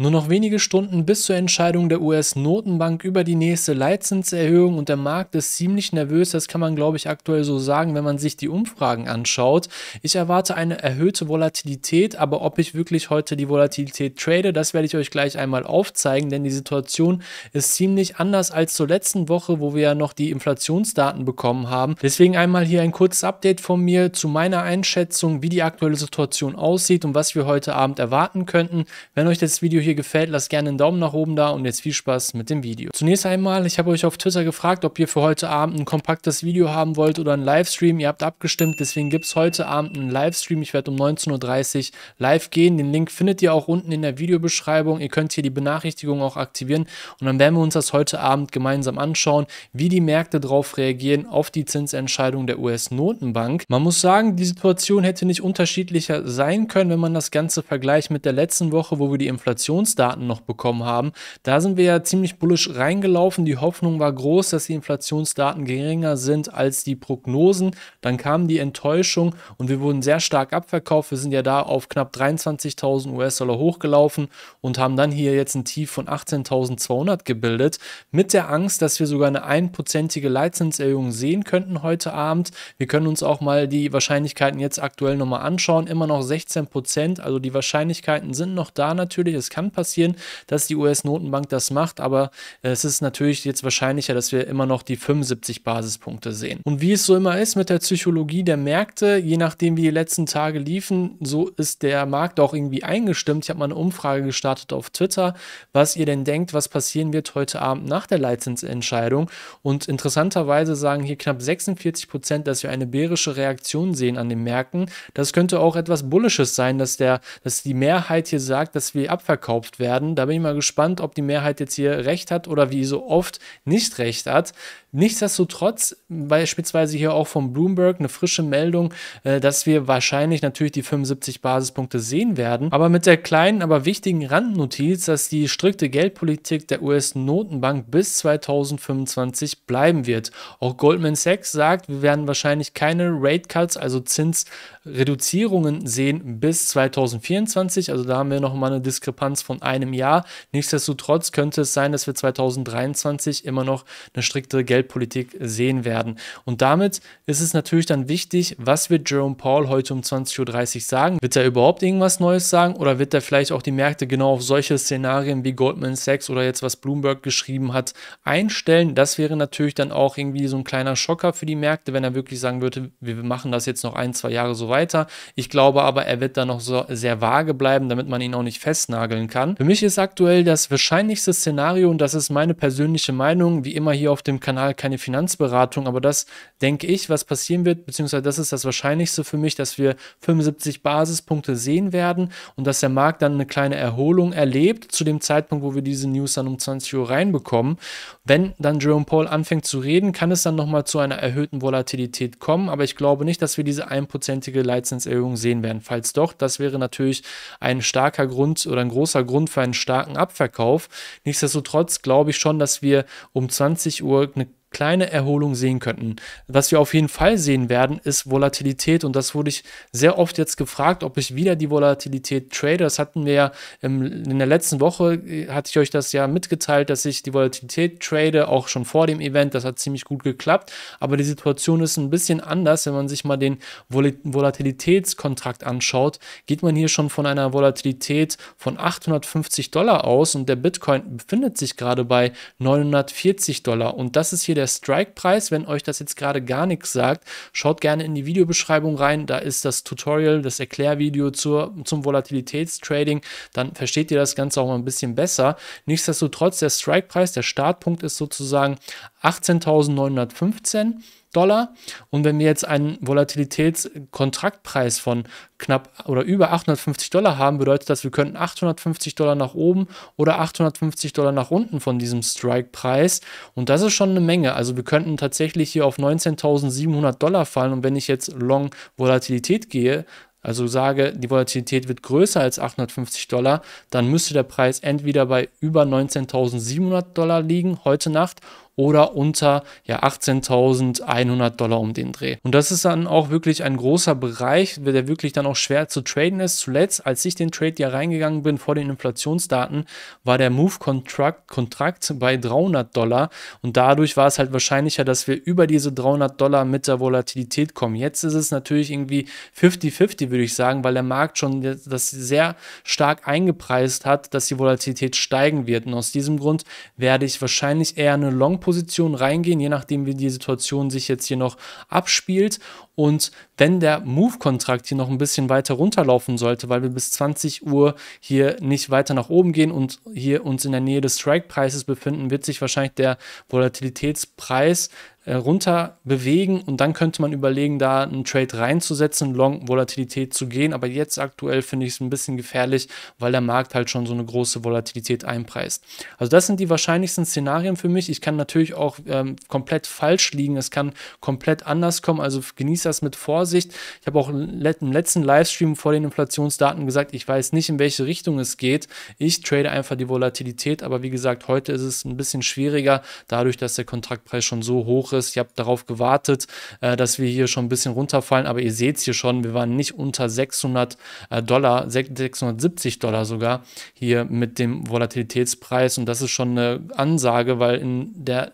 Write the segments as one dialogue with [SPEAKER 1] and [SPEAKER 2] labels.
[SPEAKER 1] Nur noch wenige Stunden bis zur Entscheidung der US-Notenbank über die nächste Leitzinserhöhung und der Markt ist ziemlich nervös. Das kann man, glaube ich, aktuell so sagen, wenn man sich die Umfragen anschaut. Ich erwarte eine erhöhte Volatilität, aber ob ich wirklich heute die Volatilität trade, das werde ich euch gleich einmal aufzeigen, denn die Situation ist ziemlich anders als zur letzten Woche, wo wir ja noch die Inflationsdaten bekommen haben. Deswegen einmal hier ein kurzes Update von mir zu meiner Einschätzung, wie die aktuelle Situation aussieht und was wir heute Abend erwarten könnten. Wenn euch das Video hier Video gefällt, lasst gerne einen Daumen nach oben da und jetzt viel Spaß mit dem Video. Zunächst einmal, ich habe euch auf Twitter gefragt, ob ihr für heute Abend ein kompaktes Video haben wollt oder einen Livestream. Ihr habt abgestimmt, deswegen gibt es heute Abend einen Livestream. Ich werde um 19.30 Uhr live gehen. Den Link findet ihr auch unten in der Videobeschreibung. Ihr könnt hier die Benachrichtigung auch aktivieren und dann werden wir uns das heute Abend gemeinsam anschauen, wie die Märkte darauf reagieren, auf die Zinsentscheidung der US-Notenbank. Man muss sagen, die Situation hätte nicht unterschiedlicher sein können, wenn man das Ganze vergleicht mit der letzten Woche, wo wir die Inflation Inflationsdaten noch bekommen haben. Da sind wir ja ziemlich bullisch reingelaufen. Die Hoffnung war groß, dass die Inflationsdaten geringer sind als die Prognosen. Dann kam die Enttäuschung und wir wurden sehr stark abverkauft. Wir sind ja da auf knapp 23.000 US-Dollar hochgelaufen und haben dann hier jetzt ein Tief von 18.200 gebildet. Mit der Angst, dass wir sogar eine einprozentige Leitzinserhöhung sehen könnten heute Abend. Wir können uns auch mal die Wahrscheinlichkeiten jetzt aktuell nochmal anschauen. Immer noch 16 Prozent, also die Wahrscheinlichkeiten sind noch da natürlich. Es kann kann passieren, dass die US-Notenbank das macht, aber äh, es ist natürlich jetzt wahrscheinlicher, dass wir immer noch die 75 Basispunkte sehen. Und wie es so immer ist mit der Psychologie der Märkte, je nachdem wie die letzten Tage liefen, so ist der Markt auch irgendwie eingestimmt. Ich habe mal eine Umfrage gestartet auf Twitter, was ihr denn denkt, was passieren wird heute Abend nach der Leitzinsentscheidung. Und interessanterweise sagen hier knapp 46 Prozent, dass wir eine bärische Reaktion sehen an den Märkten. Das könnte auch etwas Bullisches sein, dass, der, dass die Mehrheit hier sagt, dass wir abverkaufen gekauft werden. Da bin ich mal gespannt, ob die Mehrheit jetzt hier recht hat oder wie so oft nicht recht hat. Nichtsdestotrotz, beispielsweise hier auch von Bloomberg eine frische Meldung, äh, dass wir wahrscheinlich natürlich die 75 Basispunkte sehen werden, aber mit der kleinen, aber wichtigen Randnotiz, dass die strikte Geldpolitik der US-Notenbank bis 2025 bleiben wird. Auch Goldman Sachs sagt, wir werden wahrscheinlich keine Rate Cuts, also Zinsreduzierungen sehen bis 2024, also da haben wir nochmal eine Diskrepanz von einem Jahr. Nichtsdestotrotz könnte es sein, dass wir 2023 immer noch eine strikte Geldpolitik Geldpolitik sehen werden. Und damit ist es natürlich dann wichtig, was wird Jerome Paul heute um 20.30 Uhr sagen? Wird er überhaupt irgendwas Neues sagen oder wird er vielleicht auch die Märkte genau auf solche Szenarien wie Goldman Sachs oder jetzt was Bloomberg geschrieben hat einstellen? Das wäre natürlich dann auch irgendwie so ein kleiner Schocker für die Märkte, wenn er wirklich sagen würde, wir machen das jetzt noch ein, zwei Jahre so weiter. Ich glaube aber, er wird da noch so sehr vage bleiben, damit man ihn auch nicht festnageln kann. Für mich ist aktuell das wahrscheinlichste Szenario und das ist meine persönliche Meinung, wie immer hier auf dem Kanal Kanal keine Finanzberatung, aber das denke ich, was passieren wird, beziehungsweise das ist das Wahrscheinlichste für mich, dass wir 75 Basispunkte sehen werden und dass der Markt dann eine kleine Erholung erlebt zu dem Zeitpunkt, wo wir diese News dann um 20 Uhr reinbekommen. Wenn dann Jerome Paul anfängt zu reden, kann es dann nochmal zu einer erhöhten Volatilität kommen, aber ich glaube nicht, dass wir diese einprozentige Leitzinserhöhung sehen werden. Falls doch, das wäre natürlich ein starker Grund oder ein großer Grund für einen starken Abverkauf. Nichtsdestotrotz glaube ich schon, dass wir um 20 Uhr eine kleine Erholung sehen könnten. Was wir auf jeden Fall sehen werden, ist Volatilität und das wurde ich sehr oft jetzt gefragt, ob ich wieder die Volatilität trade. Das hatten wir ja in der letzten Woche, äh, hatte ich euch das ja mitgeteilt, dass ich die Volatilität trade, auch schon vor dem Event. Das hat ziemlich gut geklappt, aber die Situation ist ein bisschen anders. Wenn man sich mal den Volatilitätskontrakt anschaut, geht man hier schon von einer Volatilität von 850 Dollar aus und der Bitcoin befindet sich gerade bei 940 Dollar und das ist hier der der Strike-Preis. Wenn euch das jetzt gerade gar nichts sagt, schaut gerne in die Videobeschreibung rein. Da ist das Tutorial, das Erklärvideo zur, zum Volatilitätstrading. Dann versteht ihr das Ganze auch mal ein bisschen besser. Nichtsdestotrotz, der Strike-Preis, der Startpunkt ist sozusagen 18.915. Dollar. Und wenn wir jetzt einen Volatilitätskontraktpreis von knapp oder über 850 Dollar haben, bedeutet das, wir könnten 850 Dollar nach oben oder 850 Dollar nach unten von diesem Strike-Preis. Und das ist schon eine Menge. Also wir könnten tatsächlich hier auf 19.700 Dollar fallen. Und wenn ich jetzt Long Volatilität gehe, also sage, die Volatilität wird größer als 850 Dollar, dann müsste der Preis entweder bei über 19.700 Dollar liegen heute Nacht oder unter ja, 18.100 Dollar um den Dreh. Und das ist dann auch wirklich ein großer Bereich, der wirklich dann auch schwer zu traden ist. Zuletzt, als ich den Trade ja reingegangen bin vor den Inflationsdaten, war der Move-Kontrakt bei 300 Dollar und dadurch war es halt wahrscheinlicher, dass wir über diese 300 Dollar mit der Volatilität kommen. Jetzt ist es natürlich irgendwie 50-50, würde ich sagen, weil der Markt schon das sehr stark eingepreist hat, dass die Volatilität steigen wird. Und aus diesem Grund werde ich wahrscheinlich eher eine Long-Position Position reingehen, je nachdem, wie die Situation sich jetzt hier noch abspielt. Und wenn der Move-Kontrakt hier noch ein bisschen weiter runterlaufen sollte, weil wir bis 20 Uhr hier nicht weiter nach oben gehen und hier uns in der Nähe des Strike-Preises befinden, wird sich wahrscheinlich der Volatilitätspreis äh, runter bewegen und dann könnte man überlegen, da einen Trade reinzusetzen, Long Volatilität zu gehen. Aber jetzt aktuell finde ich es ein bisschen gefährlich, weil der Markt halt schon so eine große Volatilität einpreist. Also das sind die wahrscheinlichsten Szenarien für mich. Ich kann natürlich auch ähm, komplett falsch liegen. Es kann komplett anders kommen. Also genieße das mit Vorsicht. Ich habe auch im letzten Livestream vor den Inflationsdaten gesagt, ich weiß nicht, in welche Richtung es geht. Ich trade einfach die Volatilität, aber wie gesagt, heute ist es ein bisschen schwieriger, dadurch, dass der Kontraktpreis schon so hoch hoch ist. Ich habe darauf gewartet, äh, dass wir hier schon ein bisschen runterfallen, aber ihr seht es hier schon, wir waren nicht unter 600 äh, Dollar, 670 Dollar sogar hier mit dem Volatilitätspreis und das ist schon eine Ansage, weil in der,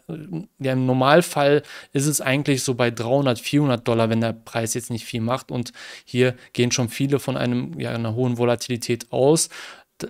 [SPEAKER 1] ja, im Normalfall ist es eigentlich so bei 300, 400 Dollar, wenn der Preis jetzt nicht viel macht und hier gehen schon viele von einem, ja, einer hohen Volatilität aus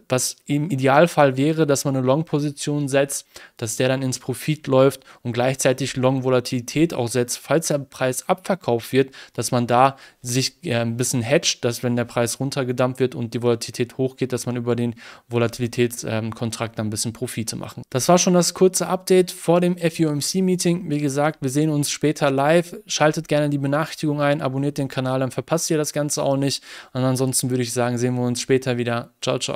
[SPEAKER 1] was im Idealfall wäre, dass man eine Long-Position setzt, dass der dann ins Profit läuft und gleichzeitig Long-Volatilität auch setzt, falls der Preis abverkauft wird, dass man da sich äh, ein bisschen hedgt, dass wenn der Preis runtergedampft wird und die Volatilität hochgeht, dass man über den Volatilitätskontrakt ähm, dann ein bisschen Profite machen. Das war schon das kurze Update vor dem FOMC-Meeting. Wie gesagt, wir sehen uns später live. Schaltet gerne die Benachrichtigung ein, abonniert den Kanal, dann verpasst ihr das Ganze auch nicht. Und ansonsten würde ich sagen, sehen wir uns später wieder. Ciao, ciao.